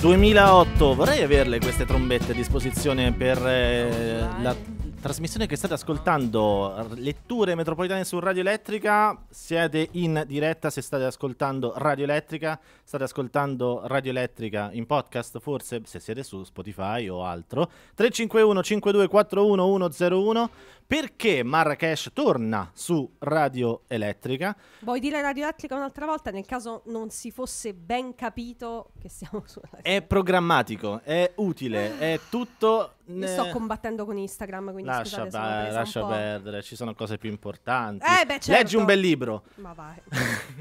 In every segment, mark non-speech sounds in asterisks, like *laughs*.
2008, vorrei averle queste trombette a disposizione per eh, la trasmissione che state ascoltando, letture metropolitane su Radio Elettrica, siete in diretta se state ascoltando Radio Elettrica, state ascoltando Radio Elettrica in podcast forse se siete su Spotify o altro, 351 5241 101 perché Marrakesh torna su Radio Elettrica. Vuoi dire Radio Elettrica un'altra volta nel caso non si fosse ben capito che siamo su Radio È programmatico, è utile, è tutto... Mi sto eh, combattendo con Instagram, quindi lascia, scusate, beh, lascia perdere, ci sono cose più importanti. Eh, beh, certo. Leggi un bel libro. Ma vai.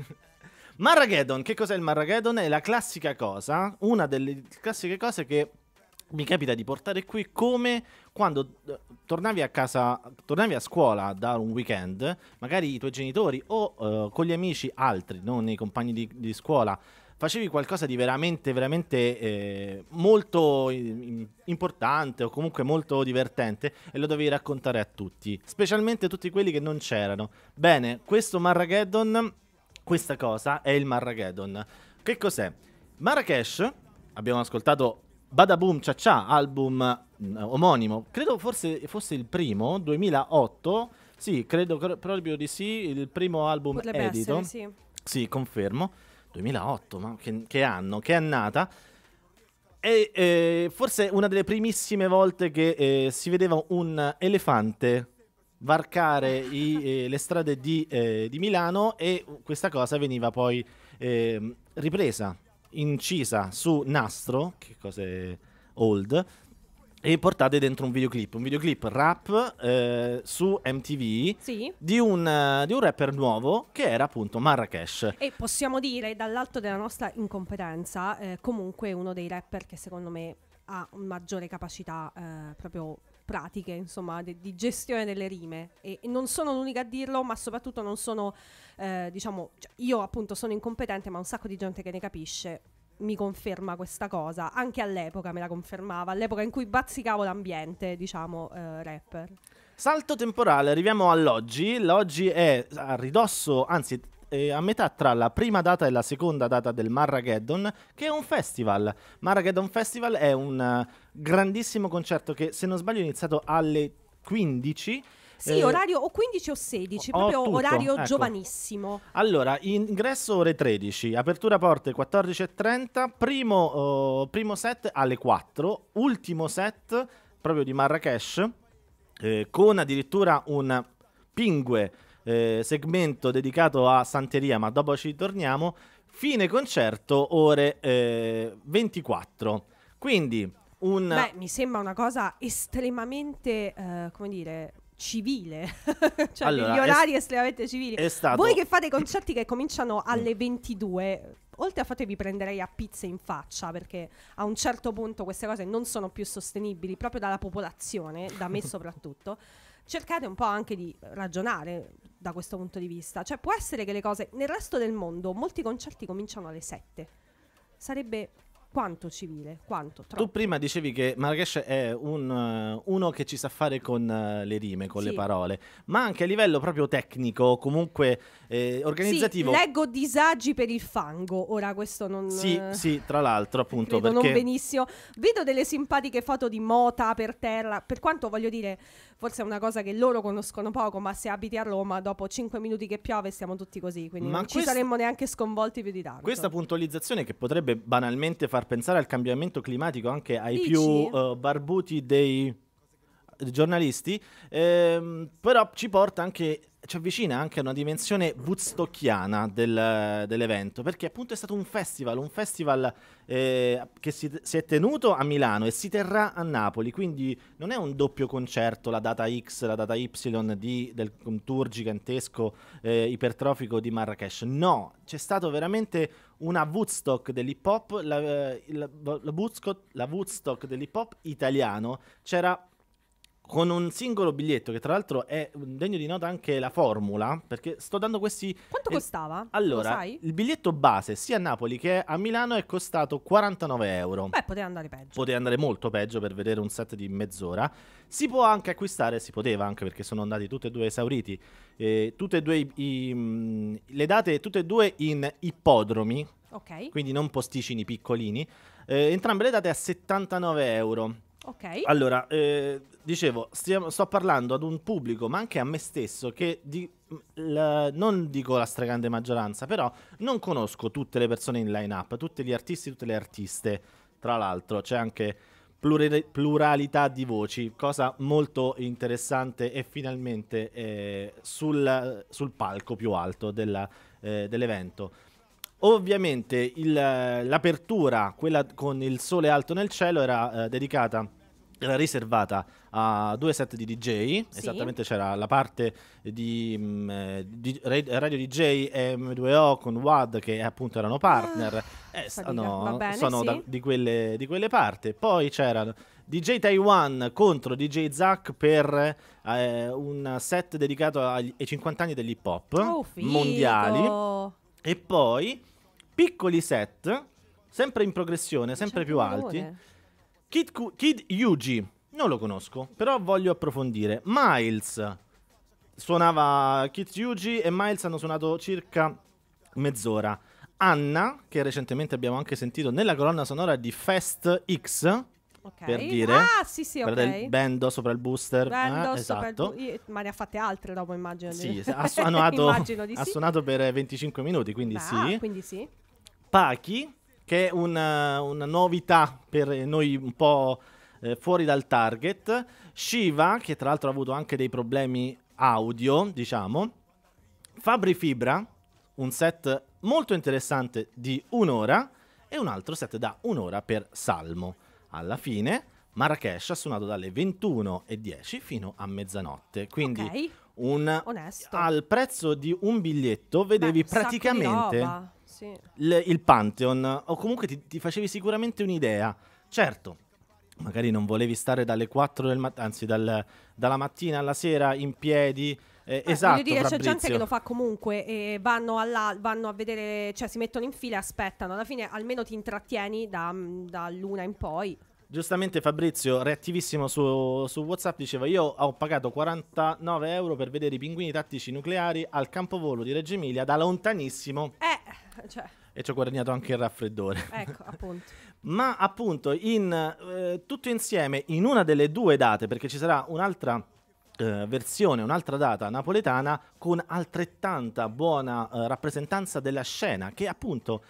*laughs* Marrageddon, che cos'è il Marrageddon? È la classica cosa, una delle classiche cose che mi capita di portare qui come quando eh, tornavi a casa, tornavi a scuola da un weekend, magari i tuoi genitori o eh, con gli amici altri, non i compagni di, di scuola, facevi qualcosa di veramente, veramente eh, molto eh, importante o comunque molto divertente e lo dovevi raccontare a tutti, specialmente a tutti quelli che non c'erano. Bene, questo Marrageddon, questa cosa è il Marrageddon. Che cos'è? Marrakesh, abbiamo ascoltato Badaboom Cha Cha, album mm, omonimo, credo forse fosse il primo, 2008, sì, credo proprio di sì, il primo album Potrebbe edito. Essere, sì. sì, confermo. 2008, ma che, che anno, che annata. E eh, forse una delle primissime volte che eh, si vedeva un elefante varcare i, eh, le strade di, eh, di, Milano e questa cosa veniva poi ehm, ripresa incisa su nastro, che cose old, e portate dentro un videoclip, un videoclip rap eh, su MTV sì. di, un, eh, di, un, rapper nuovo che era appunto Marrakesh. E possiamo dire, dall'alto della nostra incompetenza, eh, comunque uno dei rapper che secondo me ha maggiore capacità eh, proprio pratiche, insomma, di, di gestione delle rime. E, e, non sono l'unica a dirlo, ma soprattutto non sono, eh, diciamo, cioè io appunto sono incompetente, ma un sacco di gente che ne capisce mi conferma questa cosa. Anche all'epoca me la confermava, all'epoca in cui bazzicavo l'ambiente, diciamo, eh, rapper. Salto temporale, arriviamo all'oggi. L'oggi è a ridosso, anzi eh, a metà tra la prima data e la seconda data del Marrageddon, che è un festival. Marrageddon Festival è un eh, grandissimo concerto che, se non sbaglio, è iniziato alle 15. Sì, eh, orario o 15 o 16, proprio tutto, orario ecco. giovanissimo. Allora, ingresso ore 13, apertura porte 14.30, primo, uh, primo set alle 4, ultimo set proprio di Marrakesh, eh, con addirittura un pingue eh, segmento dedicato a Santeria, ma dopo ci torniamo. Fine concerto, ore eh, 24. Quindi un... Beh, mi sembra una cosa estremamente, eh, come dire, civile, *laughs* cioè allora, gli orari es- estremamente civili. Stato... Voi che fate concerti che cominciano alle 22, mm. oltre a fatevi prenderei a pizze in faccia perché a un certo punto queste cose non sono più sostenibili proprio dalla popolazione, da me *laughs* soprattutto cercate un po' anche di ragionare da questo punto di vista. Cioè, può essere che le cose. Nel resto del mondo molti concerti cominciano alle 7. Sarebbe quanto civile, quanto troppo. Tu prima dicevi che Marrakesh è un, eh, uno che ci sa fare con eh, le rime, con sì. le parole, ma anche a livello proprio tecnico, comunque eh, organizzativo. Sì, leggo disagi per il fango, ora questo non... Sì, eh, sì, tra l'altro appunto perché... non benissimo. Vedo delle simpatiche foto di Mota per terra, per quanto voglio dire, forse è una cosa che loro conoscono poco, ma se abiti a Roma, dopo 5 minuti che piove siamo tutti così, quindi ma non quest- ci saremmo neanche sconvolti più di tanto. Questa puntualizzazione che potrebbe banalmente far pensare al cambiamento climatico anche ai Dici? più uh, barbuti dei giornalisti, ehm, però ci porta anche ci avvicina anche a una dimensione woodstockiana del, dell'evento, perché appunto è stato un festival, un festival eh, che si, si, è tenuto a Milano e si terrà a Napoli, quindi non è un doppio concerto, la data X, la data Y di, del tour gigantesco eh, ipertrofico di Marrakesh, no, c'è stato veramente una Woodstock dell'hip hop, la, eh, la, la, la Woodstock dell'hip hop italiano, c'era con un singolo biglietto che tra l'altro è mm, degno di nota anche la formula perché sto dando questi quanto eh, costava? allora il biglietto base sia a Napoli che a Milano è costato 49 euro beh poteva andare peggio poteva andare molto peggio per vedere un set di mezz'ora si può anche acquistare si poteva anche perché sono andati tutti e due esauriti eh, tutte e due i, i, mm, le date tutte e due in ippodromi ok quindi non posticini piccolini eh, entrambe le date a 79 euro Ok. Allora, eh, dicevo, stiamo, sto parlando ad un pubblico, ma anche a me stesso, che di, mm, la, non dico la stragrande maggioranza, però non conosco tutte le persone in line-up, tutti gli artisti, tutte le artiste. Tra l'altro, c'è anche pluralità di voci, cosa molto interessante e finalmente eh, sul, sul, palco più alto della, eh, dell'evento. Ovviamente il, l'apertura, quella con il sole alto nel cielo, era eh, dedicata era riservata a due set di DJ, sì. esattamente c'era la parte di, mh, mm, eh, di, Radio DJ e M2O con WAD che appunto erano partner, ah, eh, sono, bene, sono sì. da, di, quelle, di quelle parti, poi c'era DJ Taiwan contro DJ Zack per eh, un set dedicato ai 50 anni dell'hip hop oh, mondiali e poi piccoli set sempre in progressione, sempre più alti. Kid, Ku Kid Yuji, non lo conosco, però voglio approfondire. Miles, suonava Kid Yuji e Miles hanno suonato circa mezz'ora. Anna, che recentemente abbiamo anche sentito nella colonna sonora di Fest X, Okay. per dire ah sì sì ok il bando sopra il booster eh, bando eh, esatto. bu ma ne ha fatte altre dopo immagino sì, *laughs* ha suonato, ha sì. suonato per 25 minuti quindi, Beh, sì. quindi sì Pachi che è una, una novità per noi un po' eh, fuori dal target. Shiva, che tra l'altro ha avuto anche dei problemi audio, diciamo. Fabri Fibra, un set molto interessante di un'ora e un altro set da un'ora per Salmo. Alla fine Marrakesh ha suonato dalle 21.10 fino a mezzanotte, quindi okay. un, al prezzo di un biglietto vedevi Beh, un praticamente sì. il, il Pantheon, o comunque ti, ti facevi sicuramente un'idea. Certo, magari non volevi stare dalle 4 del mattino, anzi dal, dalla mattina alla sera in piedi. Eh, ah, esatto, dire, c'è gente che lo fa comunque e vanno, alla, vanno, a vedere, cioè si mettono in fila e aspettano. Alla fine almeno ti intrattieni da, da luna in poi. Giustamente Fabrizio, reattivissimo su, su, WhatsApp, diceva io ho pagato 49 euro per vedere i pinguini tattici nucleari al campovolo di Reggio Emilia da lontanissimo. Eh *laughs* Cioè. E ci ho guadagnato anche il raffreddore. *laughs* Ecco, appunto. *laughs* Ma appunto, in, eh, tutto insieme, in una delle due date, perché ci sarà un'altra eh, versione, un'altra data napoletana, con altrettanta buona eh, rappresentanza della scena, che appunto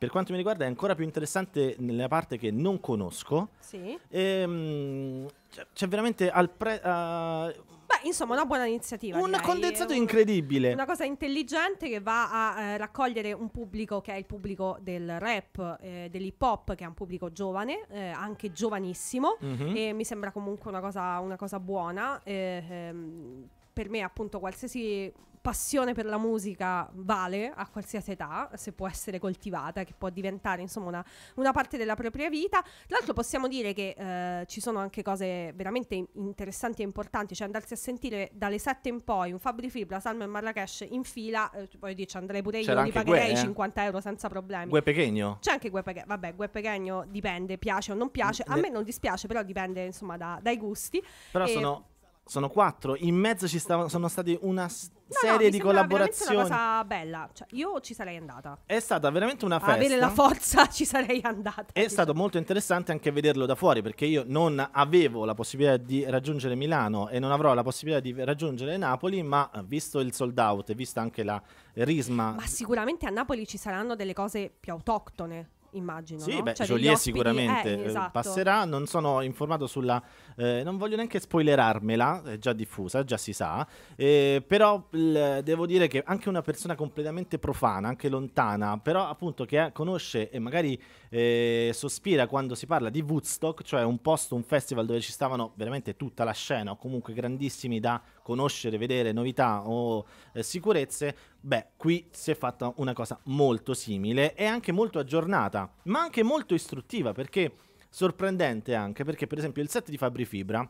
per quanto mi riguarda è ancora più interessante nella parte che non conosco. Sì. Ehm, c'è, c'è veramente al pre... Uh, insomma, una buona iniziativa. Un direi. condensato un, incredibile. Una cosa intelligente che va a eh, raccogliere un pubblico che è il pubblico del rap, eh, dell'hip hop, che è un pubblico giovane, eh, anche giovanissimo. Mm-hmm. E mi sembra comunque una cosa, una cosa buona. Eh, ehm, per me, appunto, qualsiasi passione per la musica vale a qualsiasi età, se può essere coltivata, che può diventare insomma una, una parte della propria vita. Tra l'altro possiamo dire che eh, ci sono anche cose veramente interessanti e importanti, cioè andarsi a sentire dalle 7 in poi un Fabri Fibra, Salmo e Marrakesh in fila, eh, poi dici andrei pure io, li pagherei Gue, eh? 50 euro senza problemi. Gue Pechegno? C'è anche Gue Pechegno, vabbè Gue Pechegno dipende, piace o non piace, a me non dispiace però dipende insomma da, dai gusti. Però e... sono sono quattro. In mezzo ci stavano, sono stati una no, serie no, di collaborazioni. È stata una cosa bella. Cioè, io ci sarei andata. È stata veramente una festa. Avere la forza *laughs* ci sarei andata. È diciamo. stato molto interessante anche vederlo da fuori perché io non avevo la possibilità di raggiungere Milano e non avrò la possibilità di raggiungere Napoli, ma eh, visto il sold out e vista anche la risma. Ma sicuramente a Napoli ci saranno delle cose più autoctone immagino. Sì, no? beh, cioè Joliet sicuramente eh, eh, esatto. passerà. Non sono informato sulla. Eh, non voglio neanche spoilerarmela, è già diffusa, già si sa. Eh, però l- devo dire che anche una persona completamente profana, anche lontana, però appunto che eh, conosce e magari eh, sospira quando si parla di Woodstock, cioè un posto, un festival dove ci stavano veramente tutta la scena o comunque grandissimi da conoscere, vedere novità o eh, sicurezze, beh, qui si è fatta una cosa molto simile e anche molto aggiornata, ma anche molto istruttiva perché sorprendente anche perché per esempio il set di Fabri Fibra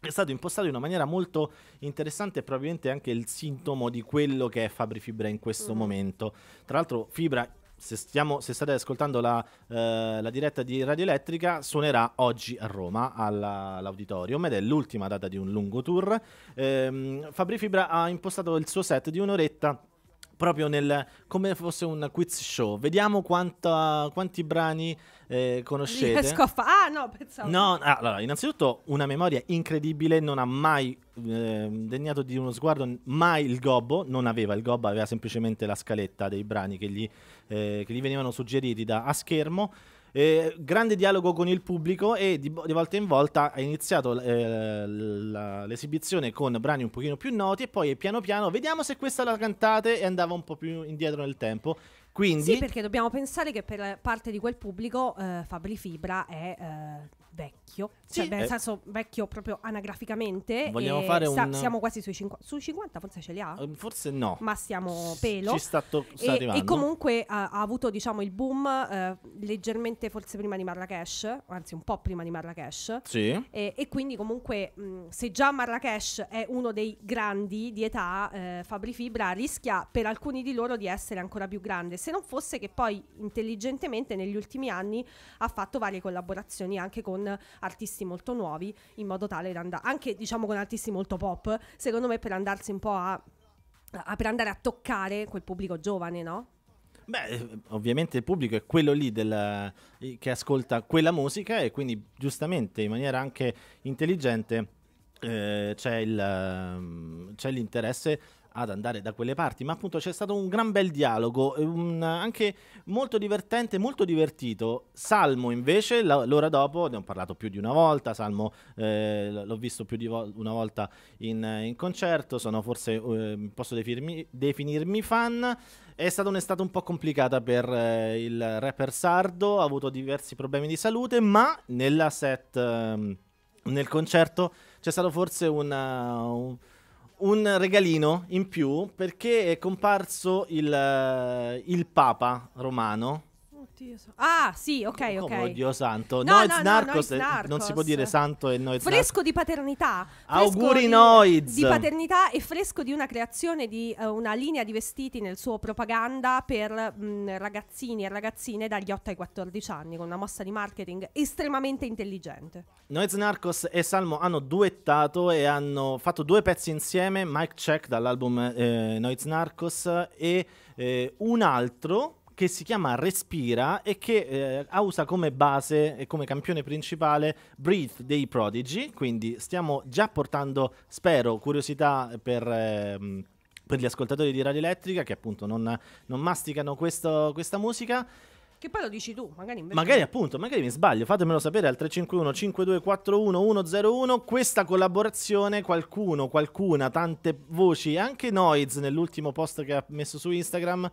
è stato impostato in una maniera molto interessante e probabilmente anche il sintomo di quello che è Fabri Fibra in questo mm momento. Tra l'altro Fibra se, stiamo, se state ascoltando la, eh, la, diretta di Radio Elettrica, suonerà oggi a Roma alla, all'auditorium ed è l'ultima data di un lungo tour. Eh, Fabri Fibra ha impostato il suo set di un'oretta proprio nel, come fosse un quiz show. Vediamo quanta, quanti brani eh, conoscete. Riesco a fa- ah, no, pensavo. No, allora, innanzitutto una memoria incredibile, non ha mai eh, degnato di uno sguardo, mai il gobbo, non aveva il gobbo, aveva semplicemente la scaletta dei brani che gli, eh, che gli venivano suggeriti da, a schermo. Eh, grande dialogo con il pubblico e di, di volta in volta ha iniziato eh, la, l'esibizione con brani un pochino più noti e poi piano piano vediamo se questa la cantate e andava un po' più indietro nel tempo. Quindi... Sì, perché dobbiamo pensare che per parte di quel pubblico eh, Fabri Fibra è eh, vecchio, sì. cioè, beh, nel eh. senso vecchio proprio anagraficamente. Vogliamo eh, fare sta, un... Siamo quasi sui 50, sui 50 forse ce li ha? Eh, forse no. Ma siamo pelo. Ci sta, to- sta e, e, comunque ha, ha, avuto diciamo il boom eh, leggermente forse prima di Marrakesh, anzi un po' prima di Marrakesh. Sì. E, e quindi comunque mh, se già Marrakesh è uno dei grandi di età, eh, Fabri Fibra rischia per alcuni di loro di essere ancora più grande, se non fosse che poi intelligentemente negli ultimi anni ha fatto varie collaborazioni anche con con artisti molto nuovi, in modo tale da andare, anche diciamo con artisti molto pop, secondo me per andarsi un po' a, a per andare a toccare quel pubblico giovane, no? Beh, eh, ovviamente il pubblico è quello lì della, eh, che ascolta quella musica e quindi giustamente in maniera anche intelligente eh, c'è, il, ehm, c'è l'interesse ad andare da quelle parti, ma appunto c'è stato un gran bel dialogo, eh, un, anche molto divertente, molto divertito. Salmo invece, la, l'ora dopo, ne ho parlato più di una volta, Salmo eh, l'ho visto più di vo- una volta in, in, concerto, sono forse, eh, posso definirmi, definirmi fan. È stata un'estate un po' complicata per eh, il rapper sardo, ha avuto diversi problemi di salute, ma nella set, ehm, nel concerto c'è stato forse una, un eh, un regalino in più perché è comparso il, eh, il Papa romano Oddio. Ah, sì, ok, oh, Come, ok. Oddio santo. No, Noiz no, Narcos, no, Noiz Non si può dire santo e Noiz Fresco narcos. di paternità. Fresco Auguri di, Noiz. Di paternità e fresco di una creazione di uh, una linea di vestiti nel suo propaganda per mh, mm, ragazzini e ragazzine dagli 8 ai 14 anni con una mossa di marketing estremamente intelligente. Noiz Narcos e Salmo hanno duettato e hanno fatto due pezzi insieme, Mike Check dall'album eh, Noiz Narcos e eh, un altro che si chiama Respira e che eh, usa come base e come campione principale Breathe dei Prodigy, quindi stiamo già portando, spero, curiosità per... Eh, per gli ascoltatori di Radio Elettrica che appunto non, non masticano questo, questa musica che poi lo dici tu, magari invece. Magari appunto, magari mi sbaglio, fatemelo sapere al 351 5241 101. Questa collaborazione, qualcuno, qualcuna, tante voci, anche Noiz nell'ultimo post che ha messo su Instagram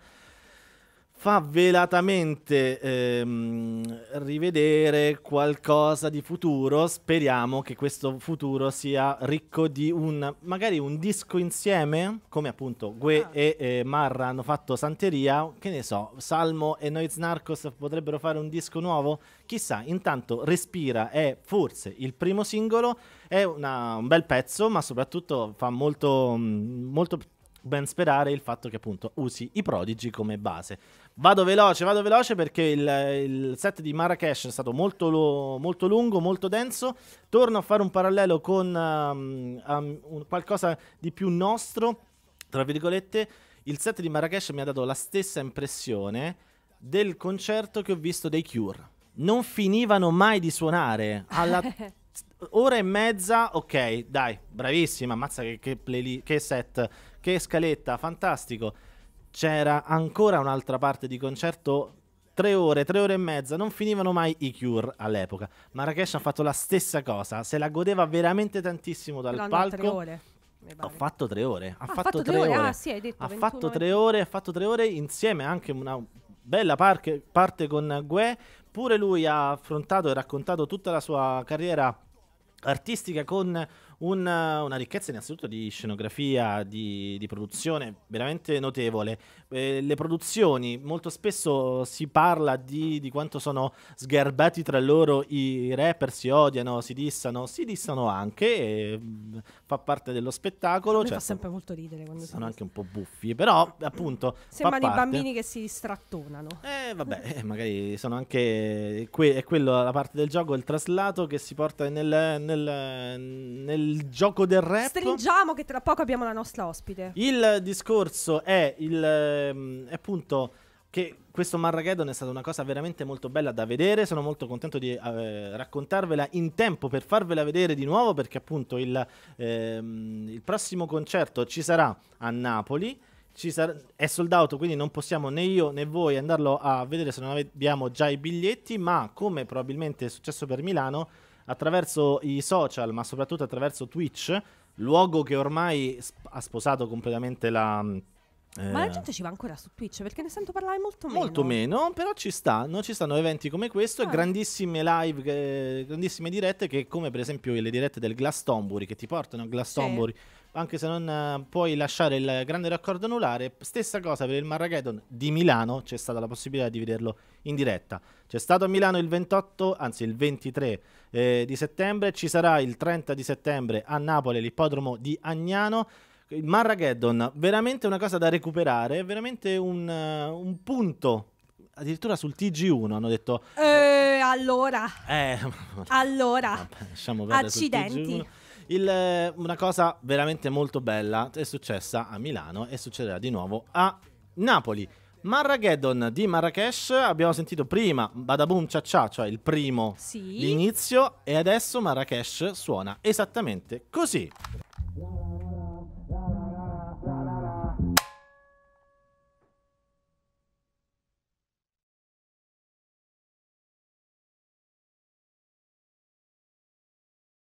fa velatamente ehm, rivedere qualcosa di futuro. Speriamo che questo futuro sia ricco di un magari un disco insieme, come appunto Gue ah. e eh, Marra hanno fatto Santeria, che ne so, Salmo e Noiz Narcos potrebbero fare un disco nuovo, chissà, intanto Respira è forse il primo singolo, è una, un bel pezzo, ma soprattutto fa molto mm, molto ben sperare il fatto che appunto usi i prodigi come base. Vado veloce, vado veloce perché il, il set di Marrakesh è stato molto, molto, lungo, molto denso. Torno a fare un parallelo con um, um, un qualcosa di più nostro, tra virgolette. Il set di Marrakesh mi ha dato la stessa impressione del concerto che ho visto dei Cure. Non finivano mai di suonare alla *laughs* ora e mezza, ok, dai, bravissima, ammazza che, che, play- che set che scaletta, fantastico. C'era ancora un'altra parte di concerto tre ore, tre ore e mezza, non finivano mai i Cure all'epoca. Marrakesh ha fatto la stessa cosa, se la godeva veramente tantissimo dal Però palco. Tre ore. Ha fatto tre ore, ha, ah, fatto, fatto, tre ore, ore. Ah, sì, hai detto, ha fatto tre 20. ore, ha fatto tre ore insieme anche una bella parche, parte con Gue, pure lui ha affrontato e raccontato tutta la sua carriera artistica con una, una ricchezza innanzitutto di scenografia, di, di, produzione veramente notevole eh, le produzioni, molto spesso si parla di, di, quanto sono sgarbati tra loro i rapper, si odiano, si dissano, si dissano anche, fa parte dello spettacolo. Certo, fa cioè, sempre molto ridere quando sono anche un po' buffi, eh, però mm. appunto... sembra i bambini che si strattonano. Eh vabbè, eh, magari sono anche... Eh, que- è quello la parte del gioco, il traslato che si porta nel, nel, nel gioco del rap. Stringiamo che tra poco abbiamo la nostra ospite. Il discorso è il ehm, appunto che questo Marrageddon è stata una cosa veramente molto bella da vedere, sono molto contento di eh, raccontarvela in tempo per farvela vedere di nuovo perché appunto il, ehm, il prossimo concerto ci sarà a Napoli. Sar- è sold out, quindi non possiamo né io né voi andarlo a vedere se non abbiamo già i biglietti, ma come probabilmente è successo per Milano, attraverso i social, ma soprattutto attraverso Twitch, luogo che ormai sp- ha sposato completamente la eh. Ma la gente ci va ancora su Twitch perché ne sento parlare molto meno. Molto meno, però ci stanno, ci stanno eventi come questo ah. e grandissime live, eh, grandissime dirette che come per esempio le dirette del Glastonbury che ti portano a Glastonbury. Sì. Anche se non eh, puoi lasciare il grande raccordo anulare, stessa cosa per il Marrageddon di Milano, c'è stata la possibilità di vederlo in diretta. C'è stato a Milano il 28, anzi il 23 eh, di settembre, ci sarà il 30 di settembre a Napoli l'ippodromo di Agnano. Marrageddon, veramente una cosa da recuperare, veramente un, eh, un punto addirittura sul TG1 hanno detto eh, allora eh, allora lasciamo accidenti Il, eh, una cosa veramente molto bella è successa a Milano e succederà di nuovo a Napoli Marrageddon di Marrakesh abbiamo sentito prima Badaboom Cia Cia, cioè il primo sì. l'inizio e adesso Marrakesh suona esattamente così